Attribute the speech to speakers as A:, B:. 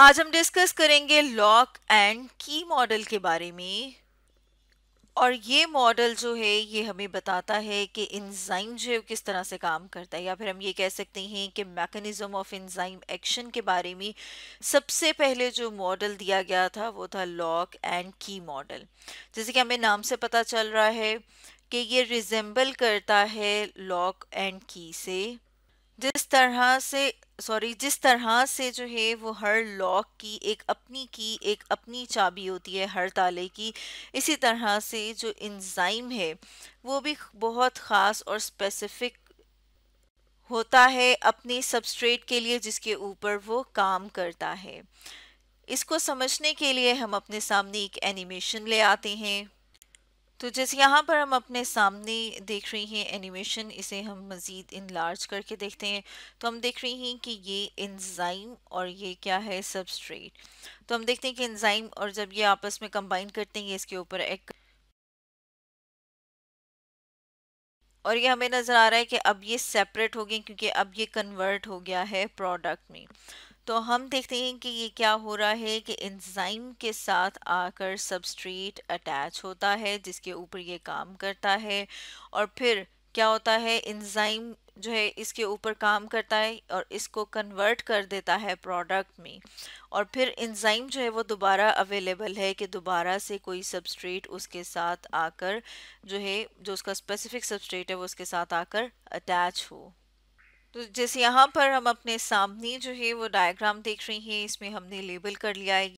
A: आज हम डिस्कस करेंगे लॉक एंड की मॉडल के बारे में और ये मॉडल जो है ये हमें बताता है कि इंजाइम जो है किस तरह से काम करता है या फिर हम ये कह सकते हैं कि मैकेनिज्म ऑफ इंजाइम एक्शन के बारे में सबसे पहले जो मॉडल दिया गया था वो था लॉक एंड की मॉडल जैसे कि हमें नाम से पता चल रहा है कि ये रिजेंबल करता है लॉक एंड की से जिस तरह से सॉरी जिस तरह से जो है वो हर लॉक की एक अपनी की एक अपनी चाबी होती है हर ताले की इसी तरह से जो इंजाइम है वो भी बहुत ख़ास और स्पेसिफिक होता है अपने सबस्ट्रेट के लिए जिसके ऊपर वो काम करता है इसको समझने के लिए हम अपने सामने एक एनिमेशन ले आते हैं तो जैसे यहाँ पर हम अपने सामने देख रहे हैं एनिमेशन इसे हम मज़ीद इन लार्ज करके देखते हैं तो हम देख रहे हैं कि ये इंजाइम और ये क्या है सबस्ट्रेट तो हम देखते हैं कि इंजाइम और जब ये आपस में कंबाइन करते हैं ये इसके ऊपर एक और ये हमें नज़र आ रहा है कि अब ये सेपरेट हो गए क्योंकि अब ये कन्वर्ट हो गया है प्रोडक्ट में तो हम देखते हैं कि ये क्या हो रहा है कि एंजाइम के साथ आकर सबस्ट्रेट अटैच होता है जिसके ऊपर ये काम करता है और फिर क्या होता है एंजाइम जो है इसके ऊपर काम करता है और इसको कन्वर्ट कर देता है प्रोडक्ट में और फिर एंजाइम जो है वो दोबारा अवेलेबल है कि दोबारा से कोई सबस्ट्रेट उसके साथ आकर जो है जो उसका स्पेसिफिक सबस्ट्रेट है वो उसके साथ आकर अटैच हो तो जैसे यहाँ पर हम अपने सामने जो है वो डायग्राम देख रहे हैं इसमें हमने लेबल कर लिया है